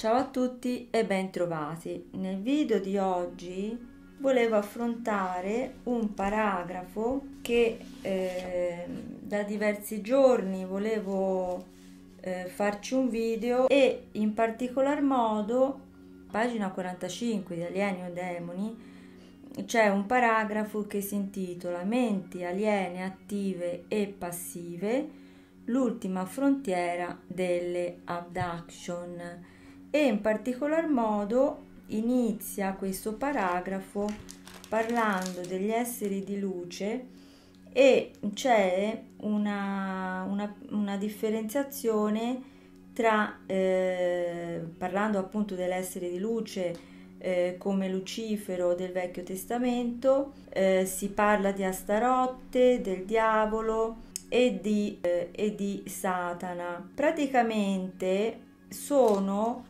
Ciao a tutti e ben trovati. Nel video di oggi volevo affrontare un paragrafo che eh, da diversi giorni volevo eh, farci un video e in particolar modo pagina 45 di Alieni o Demoni c'è un paragrafo che si intitola Menti aliene attive e passive, l'ultima frontiera delle abduction e in particolar modo inizia questo paragrafo parlando degli esseri di luce e c'è una, una, una differenziazione tra, eh, parlando appunto dell'essere di luce, eh, come Lucifero del Vecchio Testamento, eh, si parla di Astarotte, del diavolo e di, eh, e di Satana. Praticamente sono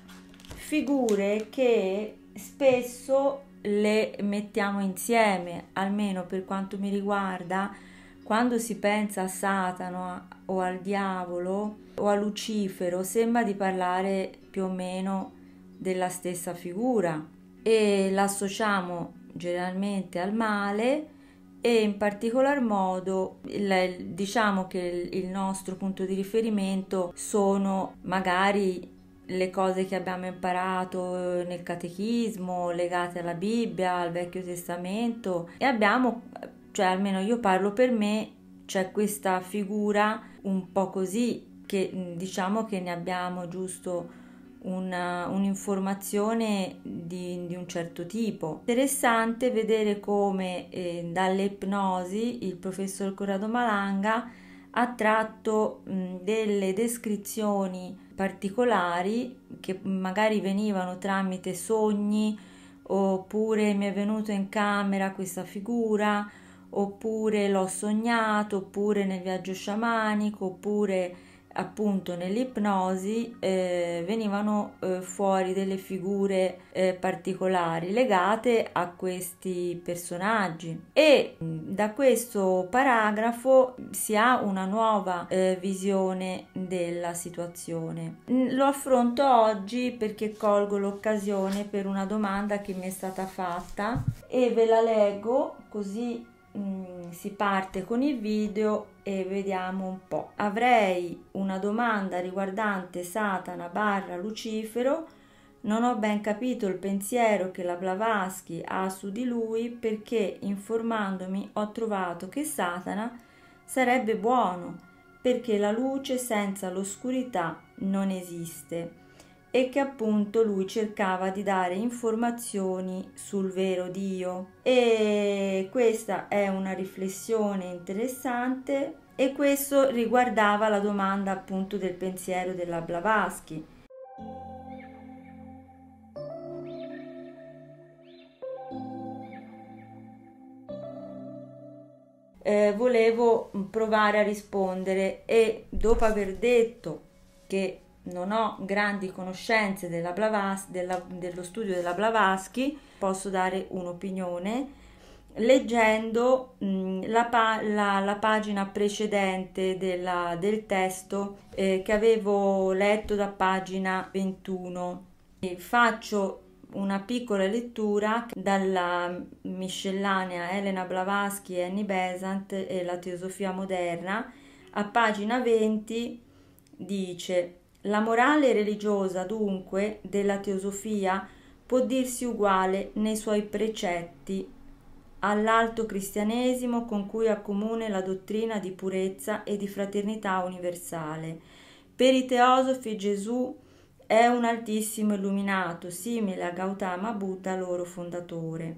figure che spesso le mettiamo insieme, almeno per quanto mi riguarda, quando si pensa a Satano o al diavolo o a Lucifero, sembra di parlare più o meno della stessa figura e l'associamo generalmente al male e in particolar modo diciamo che il nostro punto di riferimento sono magari le cose che abbiamo imparato nel catechismo legate alla Bibbia, al Vecchio Testamento e abbiamo, cioè almeno io parlo per me, c'è questa figura un po' così che diciamo che ne abbiamo giusto una, un'informazione di, di, un certo tipo. Interessante vedere come eh, dalle il professor Corrado Malanga ha tratto delle descrizioni particolari che magari venivano tramite sogni oppure mi è venuto in camera questa figura oppure l'ho sognato oppure nel viaggio sciamanico oppure appunto nell'ipnosi eh, venivano eh, fuori delle figure eh, particolari legate a questi personaggi e mm, da questo paragrafo si ha una nuova eh, visione della situazione. Lo affronto oggi perché colgo l'occasione per una domanda che mi è stata fatta e ve la leggo così Mm, si parte con il video e vediamo un po'. Avrei una domanda riguardante Satana barra Lucifero. Non ho ben capito il pensiero che la Blavatsky ha su di lui perché informandomi ho trovato che Satana sarebbe buono perché la luce senza l'oscurità non esiste e che appunto lui cercava di dare informazioni sul vero Dio. E questa è una riflessione interessante e questo riguardava la domanda appunto del pensiero della Blavatsky. Eh, volevo provare a rispondere e dopo aver detto che non ho grandi conoscenze della Blavas, della, dello studio della Blavatsky, posso dare un'opinione leggendo mh, mm, la, pa- la, la, pagina precedente della, del testo eh, che avevo letto da pagina 21. E faccio una piccola lettura dalla miscellanea Elena Blavatsky e Annie Besant e la teosofia moderna. A pagina 20 dice la morale religiosa, dunque, della teosofia può dirsi uguale nei suoi precetti all'alto cristianesimo con cui ha comune la dottrina di purezza e di fraternità universale. Per i teosofi Gesù è un altissimo illuminato, simile a Gautama Buddha, loro fondatore.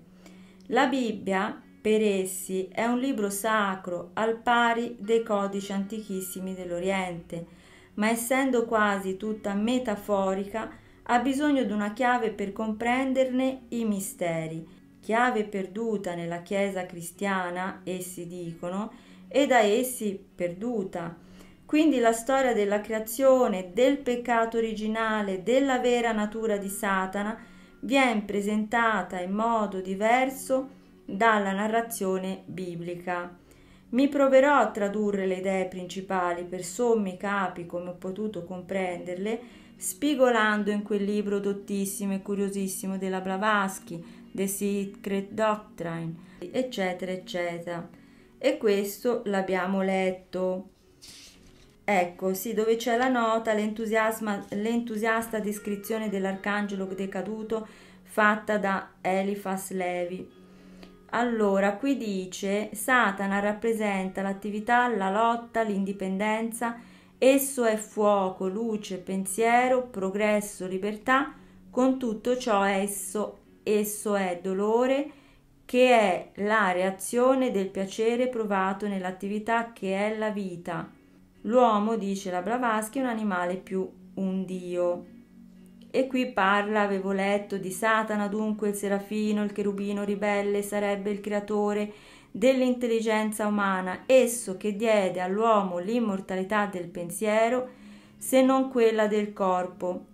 La Bibbia, per essi, è un libro sacro al pari dei codici antichissimi dell'Oriente ma essendo quasi tutta metaforica, ha bisogno di una chiave per comprenderne i misteri, chiave perduta nella Chiesa cristiana, essi dicono, e da essi perduta. Quindi la storia della creazione, del peccato originale, della vera natura di Satana, viene presentata in modo diverso dalla narrazione biblica. Mi proverò a tradurre le idee principali per sommi capi come ho potuto comprenderle, spigolando in quel libro dottissimo e curiosissimo della Blavatsky, The Secret Doctrine, eccetera, eccetera. E questo l'abbiamo letto. Ecco, sì, dove c'è la nota, l'entusiasta descrizione dell'arcangelo decaduto fatta da Eliphas Levi. Allora, qui dice, Satana rappresenta l'attività, la lotta, l'indipendenza, esso è fuoco, luce, pensiero, progresso, libertà, con tutto ciò esso, esso è dolore, che è la reazione del piacere provato nell'attività che è la vita. L'uomo, dice la Blavatsky, è un animale più un dio. E qui parla, avevo letto, di Satana, dunque il serafino, il cherubino ribelle sarebbe il creatore dell'intelligenza umana, esso che diede all'uomo l'immortalità del pensiero, se non quella del corpo.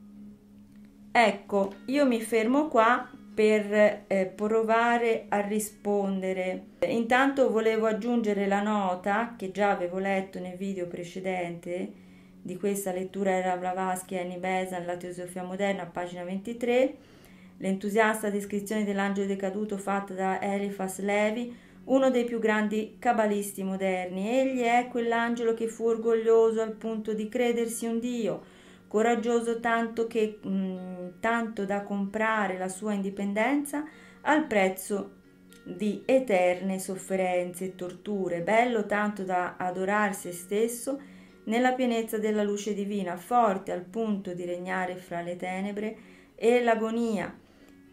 Ecco, io mi fermo qua per eh, provare a rispondere. Intanto volevo aggiungere la nota che già avevo letto nel video precedente, di questa lettura era Blavatsky, Annie Besant, La teosofia moderna, pagina 23, l'entusiasta descrizione dell'angelo decaduto fatta da Eliphas Levi, uno dei più grandi cabalisti moderni. Egli è quell'angelo che fu orgoglioso al punto di credersi un dio, coraggioso tanto, che, mh, mm, tanto da comprare la sua indipendenza al prezzo di eterne sofferenze e torture, bello tanto da adorare se stesso nella pienezza della luce divina, forte al punto di regnare fra le tenebre e l'agonia,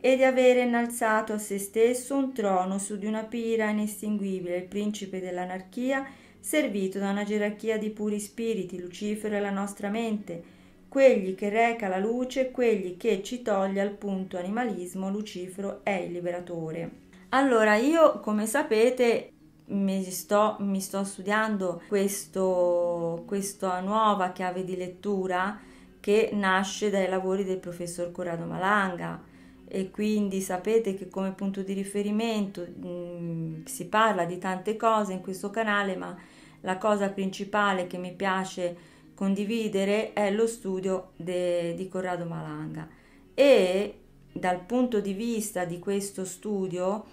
e di avere innalzato a se stesso un trono su di una pira inestinguibile, il principe dell'anarchia, servito da una gerarchia di puri spiriti, Lucifero è la nostra mente, quegli che reca la luce, quegli che ci toglie al punto animalismo, Lucifero è il liberatore. Allora, io come sapete mi sto, mi sto studiando questo, questa nuova chiave di lettura che nasce dai lavori del professor Corrado Malanga e quindi sapete che come punto di riferimento mh, si parla di tante cose in questo canale ma la cosa principale che mi piace condividere è lo studio de, di Corrado Malanga e dal punto di vista di questo studio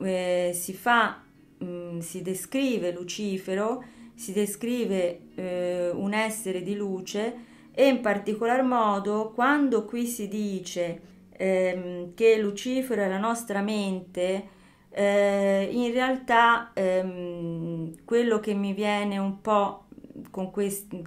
eh, si fa mh, mm, si descrive Lucifero, si descrive eh, un essere di luce e in particolar modo quando qui si dice ehm, che Lucifero è la nostra mente, eh, in realtà ehm, quello che mi viene un po' con questi,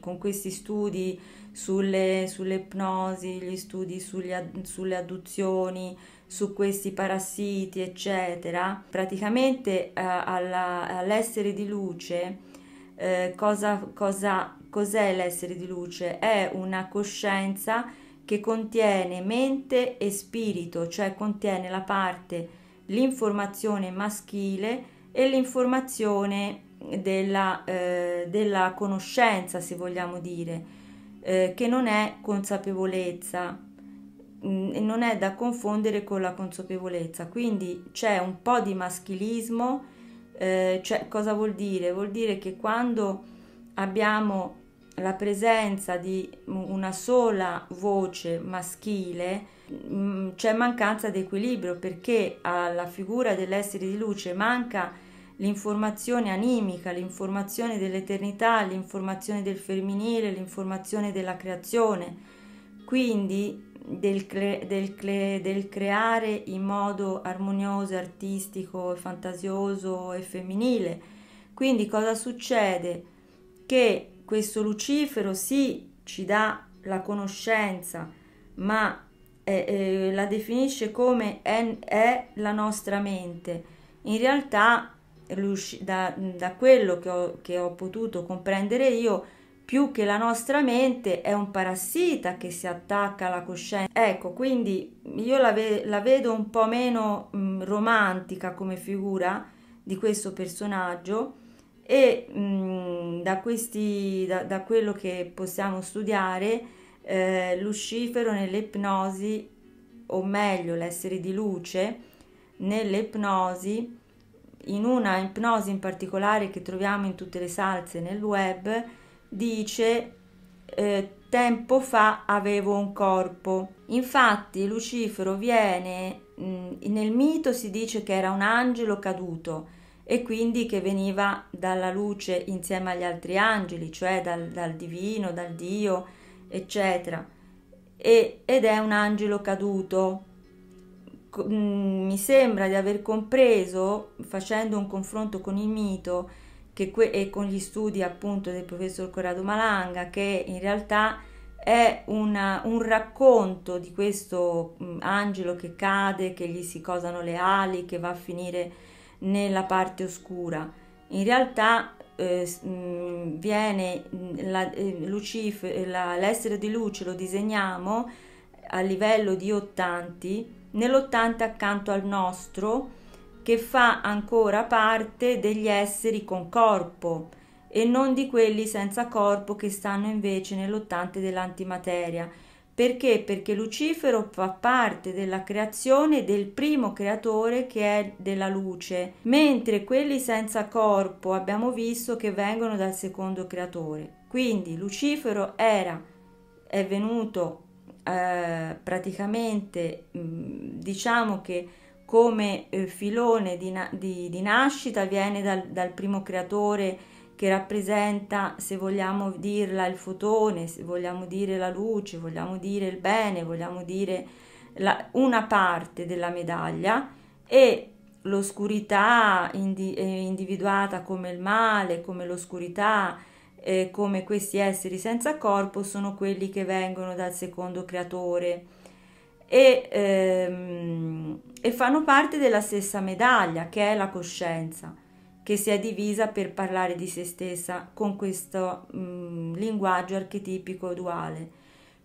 con questi studi sulle, sulle ipnosi, gli studi sulle, sulle adduzioni, su questi parassiti, eccetera, praticamente eh, alla, all'essere di luce, eh, cosa, cosa, cos'è l'essere di luce? È una coscienza che contiene mente e spirito, cioè contiene la parte, l'informazione maschile e l'informazione della, eh, della conoscenza, se vogliamo dire, eh, che non è consapevolezza. Mm, non è da confondere con la consapevolezza, quindi c'è un po' di maschilismo, eh, cioè cosa vuol dire? Vuol dire che quando abbiamo la presenza di una sola voce maschile mm, c'è mancanza di equilibrio perché alla figura dell'essere di luce manca l'informazione animica, l'informazione dell'eternità, l'informazione del femminile, l'informazione della creazione. Quindi del, cle, del, cle, del creare in modo armonioso, artistico, fantasioso e femminile. Quindi cosa succede? Che questo Lucifero sì ci dà la conoscenza, ma eh, eh, la definisce come è, è, la nostra mente. In realtà, da, da quello che ho, che ho potuto comprendere io, più che la nostra mente è un parassita che si attacca alla coscienza. Ecco, quindi io la, ve- la vedo un po' meno mh, mm, romantica come figura di questo personaggio e mh, mm, da, questi, da, da, quello che possiamo studiare, eh, Lucifero nell'ipnosi, o meglio l'essere di luce, nell'ipnosi, in una ipnosi in particolare che troviamo in tutte le salse nel web, dice eh, tempo fa avevo un corpo. Infatti Lucifero viene, mh, mm, nel mito si dice che era un angelo caduto e quindi che veniva dalla luce insieme agli altri angeli, cioè dal, dal divino, dal Dio, eccetera. E, ed è un angelo caduto. Mm, mi sembra di aver compreso, facendo un confronto con il mito, que- e con gli studi appunto del professor Corrado Malanga, che in realtà è una, un racconto di questo mh, mm, angelo che cade, che gli si cosano le ali, che va a finire nella parte oscura. In realtà eh, mh, mm, viene mm, la, eh, Lucif- eh, la, l'essere di luce, lo disegniamo a livello di ottanti, nell'ottante accanto al nostro che fa ancora parte degli esseri con corpo e non di quelli senza corpo che stanno invece nell'ottante dell'antimateria. Perché? Perché Lucifero fa parte della creazione del primo creatore che è della luce, mentre quelli senza corpo abbiamo visto che vengono dal secondo creatore. Quindi Lucifero era, è venuto eh, praticamente, diciamo che come eh, filone di, na- di, di, nascita viene dal, dal, primo creatore che rappresenta, se vogliamo dirla, il fotone, se vogliamo dire la luce, vogliamo dire il bene, vogliamo dire la, una parte della medaglia e l'oscurità indi- eh, individuata come il male, come l'oscurità, eh, come questi esseri senza corpo sono quelli che vengono dal secondo creatore e, ehm, e fanno parte della stessa medaglia che è la coscienza che si è divisa per parlare di se stessa con questo mh, linguaggio archetipico duale.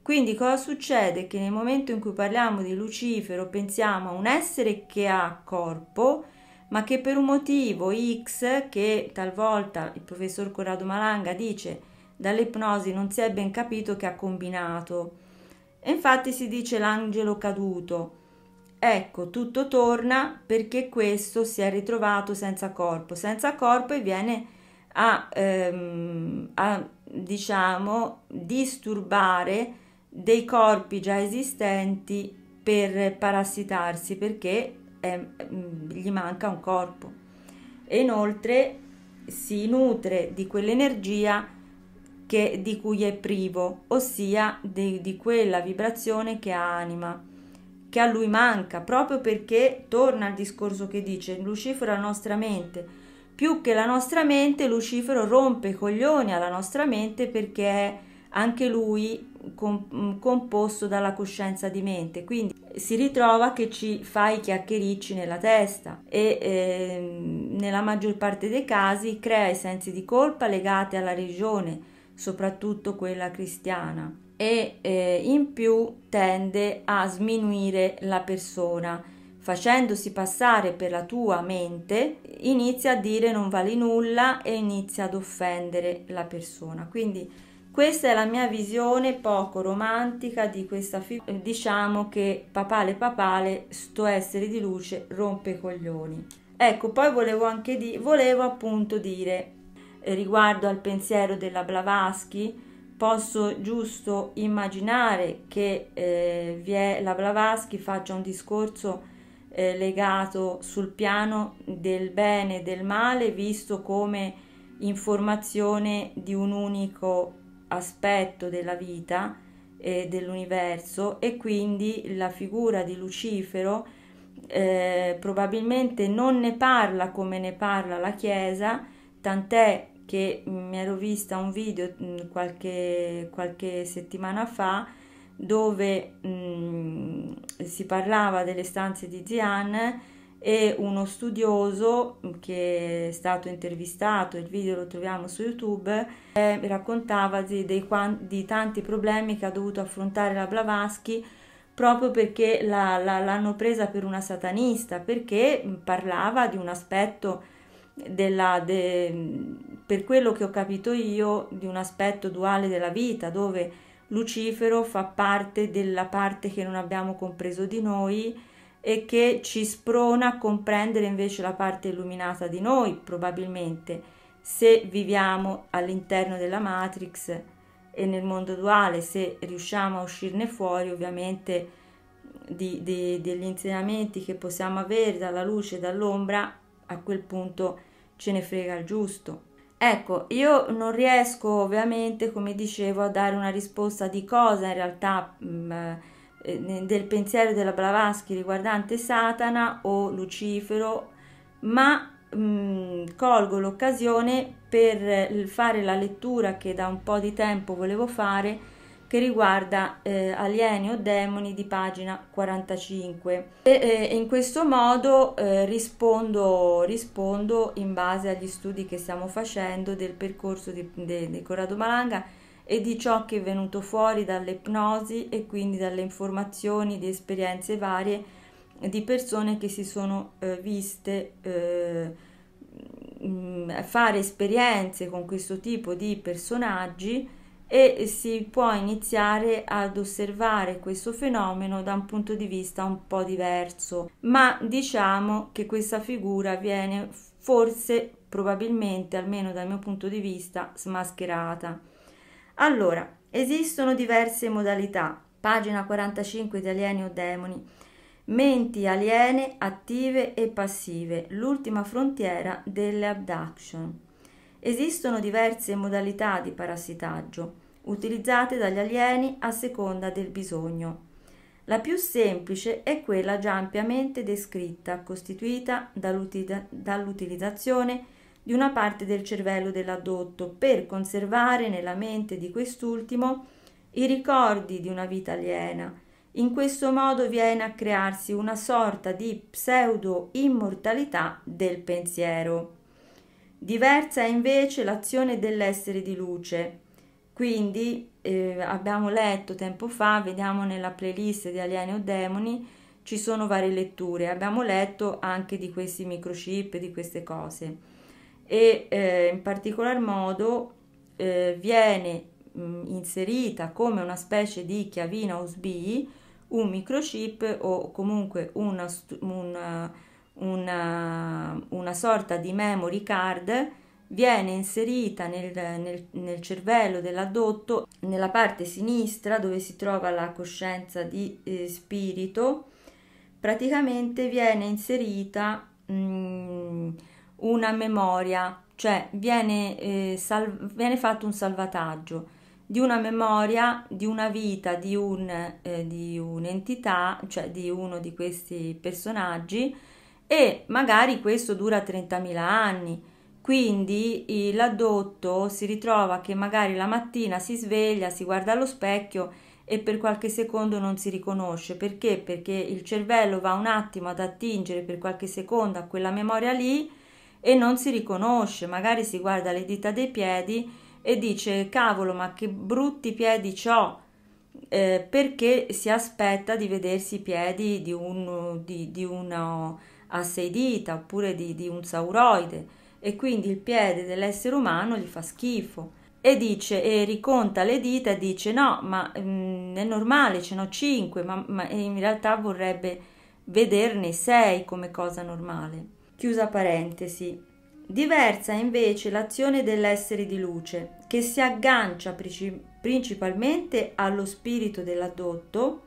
Quindi cosa succede? Che nel momento in cui parliamo di Lucifero pensiamo a un essere che ha corpo, ma che per un motivo X, che talvolta il professor Corrado Malanga dice dall'ipnosi non si è ben capito che ha combinato e infatti si dice l'angelo caduto. Ecco, tutto torna perché questo si è ritrovato senza corpo, senza corpo e viene a, ehm, a diciamo, disturbare dei corpi già esistenti per parassitarsi perché eh, gli manca un corpo. E inoltre si nutre di quell'energia che, di cui è privo, ossia di, di quella vibrazione che ha anima, che a lui manca, proprio perché torna al discorso che dice Lucifero la nostra mente. Più che la nostra mente, Lucifero rompe i coglioni alla nostra mente perché è anche lui com- mm, composto dalla coscienza di mente. Quindi si ritrova che ci fa i chiacchiericci nella testa e eh, nella maggior parte dei casi crea i sensi di colpa legati alla religione soprattutto quella cristiana, e eh, in più tende a sminuire la persona. Facendosi passare per la tua mente, inizia a dire non vali nulla e inizia ad offendere la persona. Quindi questa è la mia visione poco romantica di questa figura. Eh, diciamo che papale papale, sto essere di luce rompe coglioni. Ecco, poi volevo anche di volevo appunto dire riguardo al pensiero della Blavatsky, posso giusto immaginare che eh, è, la Blavatsky faccia un discorso eh, legato sul piano del bene e del male, visto come informazione di un unico aspetto della vita e eh, dell'universo e quindi la figura di Lucifero eh, probabilmente non ne parla come ne parla la Chiesa, tant'è che mi ero vista un video mm, qualche, qualche settimana fa dove mh, mm, si parlava delle stanze di Zian e uno studioso che è stato intervistato, il video lo troviamo su YouTube, eh, raccontava di, dei, di, tanti problemi che ha dovuto affrontare la Blavatsky proprio perché la, la, l'hanno presa per una satanista, perché mm, parlava di un aspetto della, de, per quello che ho capito io di un aspetto duale della vita, dove Lucifero fa parte della parte che non abbiamo compreso di noi e che ci sprona a comprendere invece la parte illuminata di noi, probabilmente, se viviamo all'interno della Matrix e nel mondo duale, se riusciamo a uscirne fuori, ovviamente. Di, di, degli insegnamenti che possiamo avere dalla luce e dall'ombra, a quel punto ce ne frega il giusto. Ecco, io non riesco ovviamente, come dicevo, a dare una risposta di cosa in realtà mh, mm, eh, del pensiero della Blavatsky riguardante Satana o Lucifero, ma mh, mm, colgo l'occasione per fare la lettura che da un po' di tempo volevo fare che riguarda eh, alieni o demoni di pagina 45 e, eh, in questo modo eh, rispondo, rispondo, in base agli studi che stiamo facendo del percorso di, de, di Corrado Malanga e di ciò che è venuto fuori dall'ipnosi e quindi dalle informazioni di esperienze varie di persone che si sono eh, viste eh, mh, fare esperienze con questo tipo di personaggi e si può iniziare ad osservare questo fenomeno da un punto di vista un po' diverso, ma diciamo che questa figura viene forse probabilmente, almeno dal mio punto di vista, smascherata. Allora, esistono diverse modalità. Pagina 45 di Alieni o Demoni. Menti aliene attive e passive, l'ultima frontiera delle abduction. Esistono diverse modalità di parassitaggio utilizzate dagli alieni a seconda del bisogno. La più semplice è quella già ampiamente descritta, costituita dall'utilizzazione di una parte del cervello dell'addotto per conservare nella mente di quest'ultimo i ricordi di una vita aliena. In questo modo viene a crearsi una sorta di pseudo immortalità del pensiero. Diversa è invece l'azione dell'essere di luce. Quindi eh, abbiamo letto tempo fa, vediamo nella playlist di Alieni o Demoni, ci sono varie letture, abbiamo letto anche di questi microchip, di queste cose. E eh, in particolar modo eh, viene mh, mm, inserita come una specie di chiavina USB un microchip o comunque una, una una, una sorta di memory card viene inserita nel, nel, nel, cervello dell'addotto, nella parte sinistra dove si trova la coscienza di eh, spirito, praticamente viene inserita mh, mm, una memoria, cioè viene, eh, sal- viene, fatto un salvataggio di una memoria, di una vita, di, un, eh, di un'entità, cioè di uno di questi personaggi, e magari questo dura 30.000 anni. Quindi l'addotto si ritrova che magari la mattina si sveglia, si guarda allo specchio e per qualche secondo non si riconosce. Perché? Perché il cervello va un attimo ad attingere per qualche secondo a quella memoria lì e non si riconosce. Magari si guarda le dita dei piedi e dice cavolo ma che brutti piedi ho eh, perché si aspetta di vedersi i piedi di, un, di, di uno a sei dita oppure di, di un sauroide e quindi il piede dell'essere umano gli fa schifo e dice e riconta le dita e dice no ma mh, mm, è normale ce n'ho 5 ma, ma in realtà vorrebbe vederne sei come cosa normale chiusa parentesi diversa invece l'azione dell'essere di luce che si aggancia principalmente allo spirito dell'addotto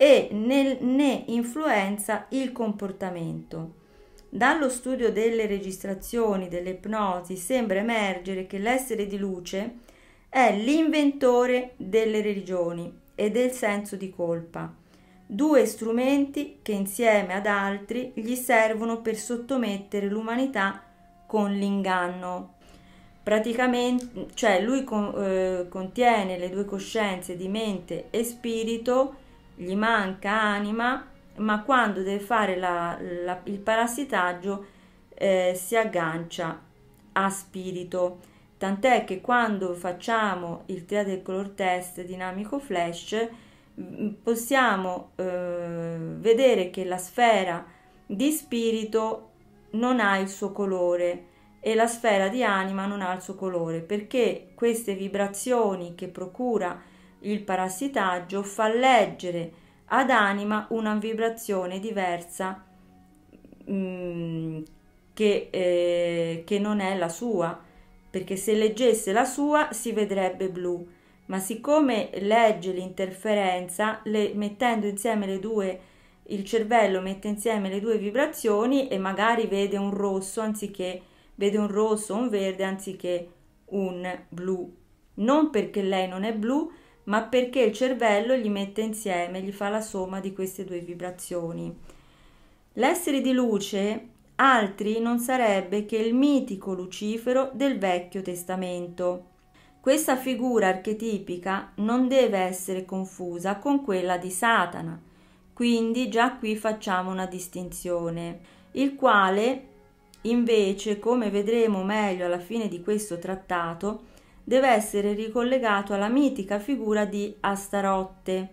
e nel, ne influenza il comportamento. Dallo studio delle registrazioni dell'ipnosi sembra emergere che l'essere di luce è l'inventore delle religioni e del senso di colpa, due strumenti che insieme ad altri gli servono per sottomettere l'umanità con l'inganno. Praticamente, cioè lui con, eh, contiene le due coscienze di mente e spirito gli manca anima, ma quando deve fare la, la, il parassitaggio eh, si aggancia a spirito. Tant'è che quando facciamo il 3 color test dinamico flash mm, possiamo eh, vedere che la sfera di spirito non ha il suo colore e la sfera di anima non ha il suo colore perché queste vibrazioni che procura il parassitaggio fa leggere ad anima una vibrazione diversa mh, mm, che, eh, che non è la sua, perché se leggesse la sua si vedrebbe blu, ma siccome legge l'interferenza, le, mettendo insieme le due il cervello mette insieme le due vibrazioni e magari vede un rosso anziché vede un rosso, un verde anziché un blu. Non perché lei non è blu, ma perché il cervello li mette insieme, gli fa la somma di queste due vibrazioni. L'essere di luce altri non sarebbe che il mitico Lucifero del Vecchio Testamento. Questa figura archetipica non deve essere confusa con quella di Satana, quindi già qui facciamo una distinzione, il quale invece, come vedremo meglio alla fine di questo trattato, deve essere ricollegato alla mitica figura di Astarotte,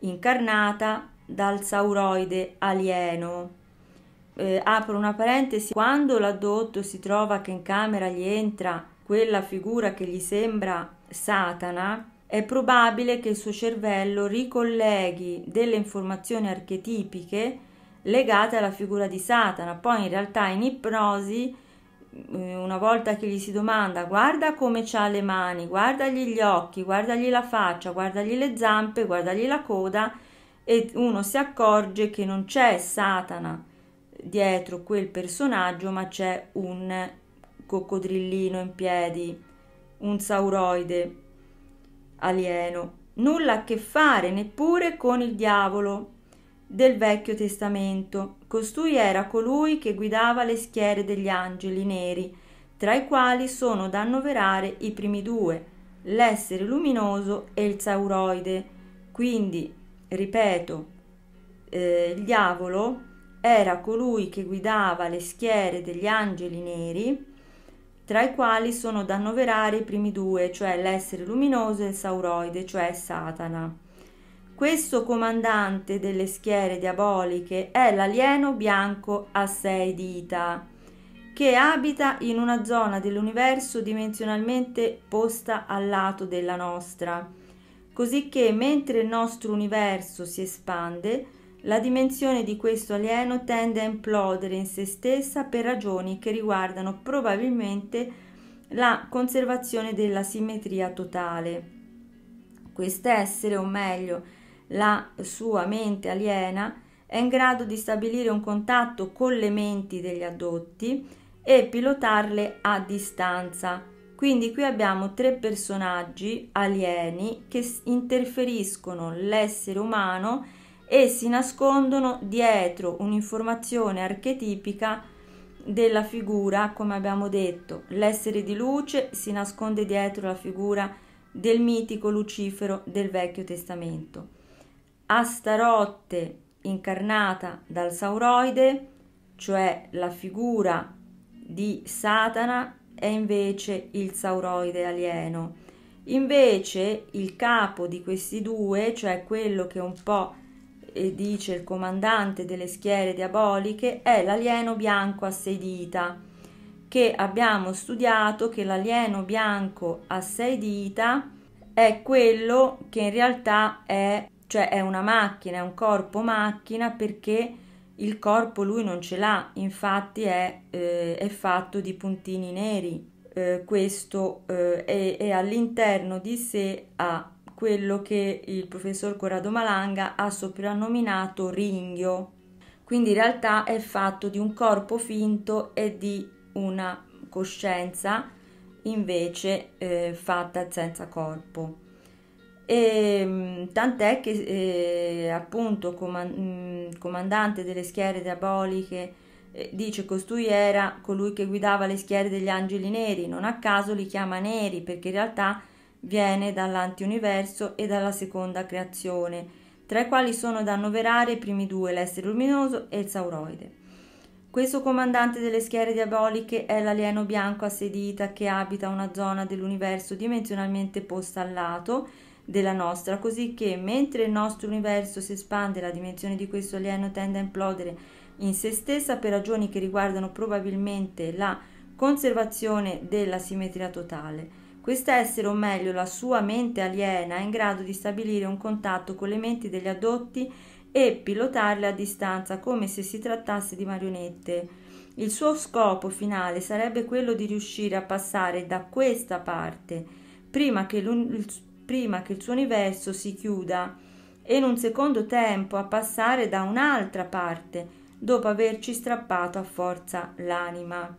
incarnata dal sauroide alieno. Eh, apro una parentesi, quando l'addotto si trova che in camera gli entra quella figura che gli sembra Satana, è probabile che il suo cervello ricolleghi delle informazioni archetipiche legate alla figura di Satana. Poi in realtà in ipnosi eh, una volta che gli si domanda guarda come ha le mani, guardagli gli occhi, guardagli la faccia, guardagli le zampe, guardagli la coda e uno si accorge che non c'è Satana dietro quel personaggio ma c'è un coccodrillino in piedi, un sauroide alieno, nulla a che fare neppure con il diavolo del Vecchio Testamento. Costui era colui che guidava le schiere degli angeli neri, tra i quali sono da annoverare i primi due, l'essere luminoso e il sauroide. Quindi, ripeto, eh, il diavolo era colui che guidava le schiere degli angeli neri, tra i quali sono da annoverare i primi due, cioè l'essere luminoso e il sauroide, cioè Satana. Questo comandante delle schiere diaboliche è l'alieno bianco a sei dita, che abita in una zona dell'universo dimensionalmente posta al lato della nostra, cosicché mentre il nostro universo si espande, la dimensione di questo alieno tende a implodere in se stessa per ragioni che riguardano probabilmente la conservazione della simmetria totale. Quest'essere, o meglio, la sua mente aliena è in grado di stabilire un contatto con le menti degli addotti e pilotarle a distanza. Quindi qui abbiamo tre personaggi alieni che interferiscono l'essere umano e si nascondono dietro un'informazione archetipica della figura, come abbiamo detto, l'essere di luce si nasconde dietro la figura del mitico Lucifero del Vecchio Testamento. Astarotte incarnata dal Sauroide, cioè la figura di Satana, è invece il Sauroide alieno. Invece il capo di questi due, cioè quello che un po' eh, dice il comandante delle schiere diaboliche, è l'alieno bianco a sei dita, che abbiamo studiato che l'alieno bianco a sei dita è quello che in realtà è cioè è una macchina, è un corpo macchina perché il corpo lui non ce l'ha, infatti è, eh, è fatto di puntini neri, eh, questo eh, è, è all'interno di sé ha quello che il professor Corrado Malanga ha soprannominato ringhio, quindi in realtà è fatto di un corpo finto e di una coscienza invece eh, fatta senza corpo. E, ehm, tant'è che eh, appunto comand- comandante delle schiere diaboliche eh, dice costui era colui che guidava le schiere degli angeli neri, non a caso li chiama neri perché in realtà viene dall'antiuniverso e dalla seconda creazione, tra i quali sono da annoverare i primi due, l'essere luminoso e il sauroide. Questo comandante delle schiere diaboliche è l'alieno bianco a sedita che abita una zona dell'universo dimensionalmente posta al lato della nostra, così che mentre il nostro universo si espande, la dimensione di questo alieno tende a implodere in se stessa per ragioni che riguardano probabilmente la conservazione della simmetria totale. Quest'essere, o meglio la sua mente aliena, è in grado di stabilire un contatto con le menti degli adotti e pilotarle a distanza come se si trattasse di marionette. Il suo scopo finale sarebbe quello di riuscire a passare da questa parte prima che, prima che il suo universo si chiuda e in un secondo tempo a passare da un'altra parte dopo averci strappato a forza l'anima.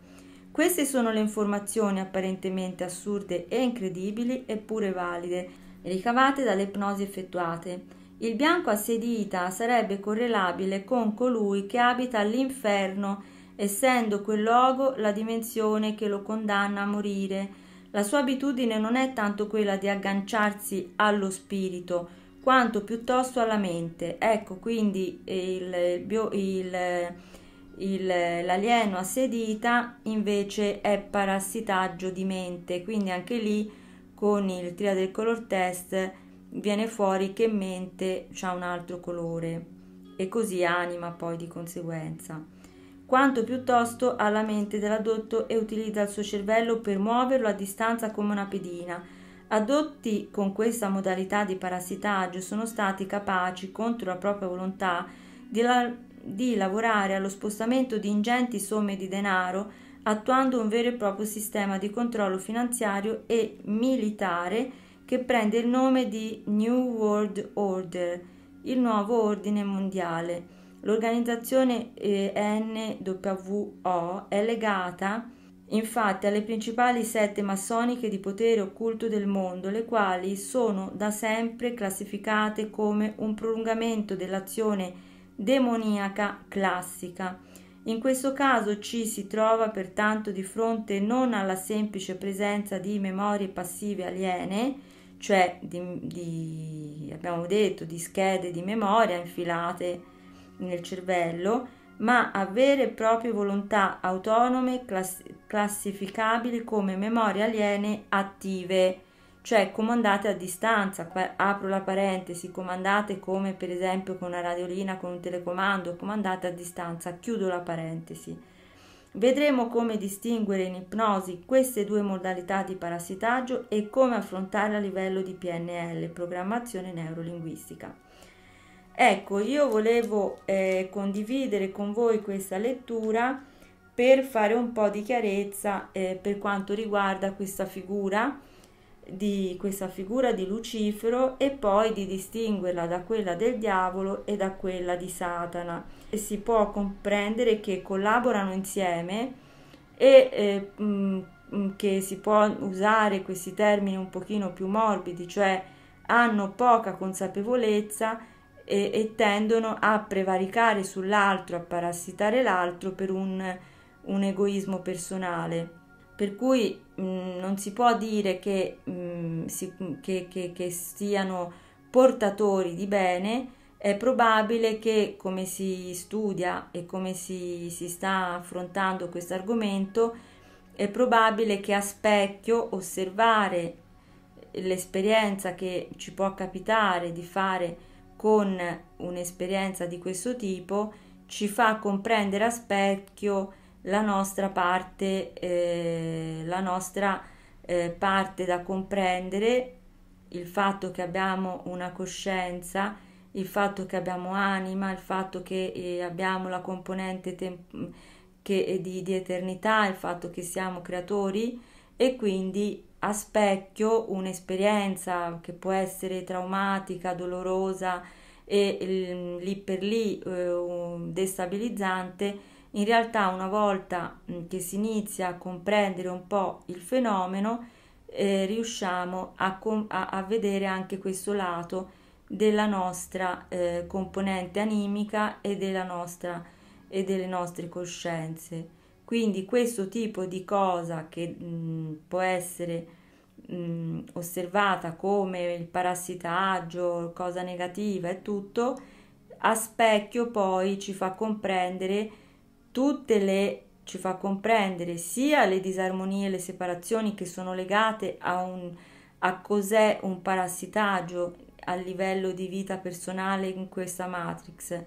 Queste sono le informazioni apparentemente assurde e incredibili eppure valide, ricavate dalle ipnosi effettuate. Il bianco a sei dita sarebbe correlabile con colui che abita all'inferno, essendo quel luogo la dimensione che lo condanna a morire la sua abitudine non è tanto quella di agganciarsi allo spirito, quanto piuttosto alla mente. Ecco, quindi eh, il, il, il, l'alieno assedita invece è parassitaggio di mente, quindi anche lì con il tria del color test viene fuori che mente ha un altro colore e così anima poi di conseguenza quanto piuttosto alla mente dell'adotto e utilizza il suo cervello per muoverlo a distanza come una pedina. Adotti con questa modalità di parassitaggio sono stati capaci, contro la propria volontà, di, la- di lavorare allo spostamento di ingenti somme di denaro attuando un vero e proprio sistema di controllo finanziario e militare che prende il nome di New World Order, il nuovo ordine mondiale. L'organizzazione eh, NWO è legata infatti alle principali sette massoniche di potere occulto del mondo, le quali sono da sempre classificate come un prolungamento dell'azione demoniaca classica. In questo caso ci si trova pertanto di fronte non alla semplice presenza di memorie passive aliene, cioè di, di, abbiamo detto di schede di memoria infilate nel cervello, ma a vere e proprie volontà autonome class- classificabili come memorie aliene attive, cioè comandate a distanza, pa- apro la parentesi, comandate come per esempio con una radiolina, con un telecomando, comandate a distanza, chiudo la parentesi. Vedremo come distinguere in ipnosi queste due modalità di parassitaggio e come affrontarle a livello di PNL, programmazione neurolinguistica. Ecco, io volevo eh, condividere con voi questa lettura per fare un po' di chiarezza eh, per quanto riguarda questa figura di questa figura di Lucifero e poi di distinguerla da quella del diavolo e da quella di Satana. E si può comprendere che collaborano insieme e eh, mh, mm, che si può usare questi termini un pochino più morbidi, cioè hanno poca consapevolezza e, e tendono a prevaricare sull'altro, a parassitare l'altro per un, un egoismo personale. Per cui mh, non si può dire che, mh, si, che, che, che siano portatori di bene, è probabile che come si studia e come si, si sta affrontando questo argomento, è probabile che a specchio osservare l'esperienza che ci può capitare di fare con un'esperienza di questo tipo ci fa comprendere a specchio la nostra parte, eh, la nostra eh, parte da comprendere, il fatto che abbiamo una coscienza, il fatto che abbiamo anima, il fatto che eh, abbiamo la componente temp- che, di, di eternità, il fatto che siamo creatori e quindi a specchio un'esperienza che può essere traumatica, dolorosa e ehm, lì per lì eh, destabilizzante, in realtà una volta mm, che si inizia a comprendere un po' il fenomeno, eh, riusciamo a, com- a-, a, vedere anche questo lato della nostra eh, componente animica e, nostra, e delle nostre coscienze. Quindi questo tipo di cosa che mh, può essere mh, osservata come il parassitaggio, cosa negativa e tutto, a specchio poi ci fa comprendere tutte le ci fa comprendere sia le disarmonie le separazioni che sono legate a, un, a cos'è un parassitaggio a livello di vita personale in questa matrix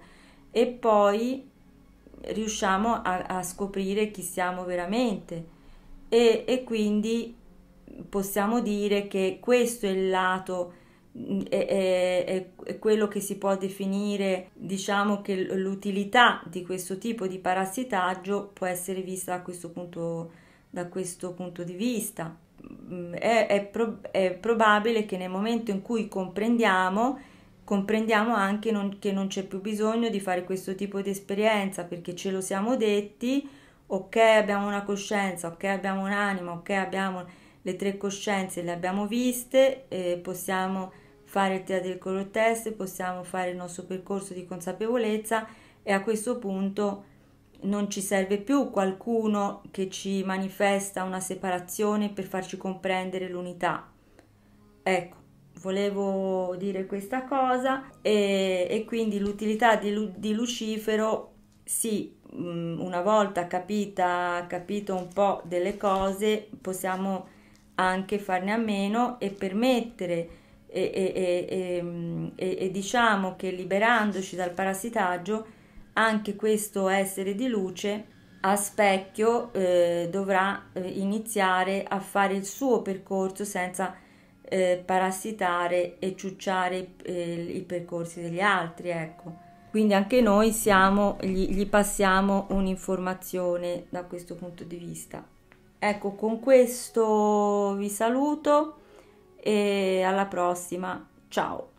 e poi riusciamo a, a scoprire chi siamo veramente e, e, quindi possiamo dire che questo è il lato mm, è, è, è quello che si può definire diciamo che l'utilità di questo tipo di parassitaggio può essere vista da questo punto, da questo punto di vista mm, è, è, pro, è probabile che nel momento in cui comprendiamo Comprendiamo anche non, che non c'è più bisogno di fare questo tipo di esperienza perché ce lo siamo detti, ok abbiamo una coscienza, ok abbiamo un'anima, ok abbiamo le tre coscienze, le abbiamo viste, eh, possiamo fare il teatro del color test, possiamo fare il nostro percorso di consapevolezza e a questo punto non ci serve più qualcuno che ci manifesta una separazione per farci comprendere l'unità. Ecco, volevo dire questa cosa e, e quindi l'utilità di, di, Lucifero sì mm, una volta capita capito un po' delle cose possiamo anche farne a meno e permettere e, mm, e, e diciamo che liberandoci dal parassitaggio anche questo essere di luce a specchio eh, dovrà eh, iniziare a fare il suo percorso senza eh, parassitare e ciucciare eh, i percorsi degli altri, ecco. Quindi anche noi siamo, gli, gli passiamo un'informazione da questo punto di vista. Ecco, con questo vi saluto e alla prossima. Ciao!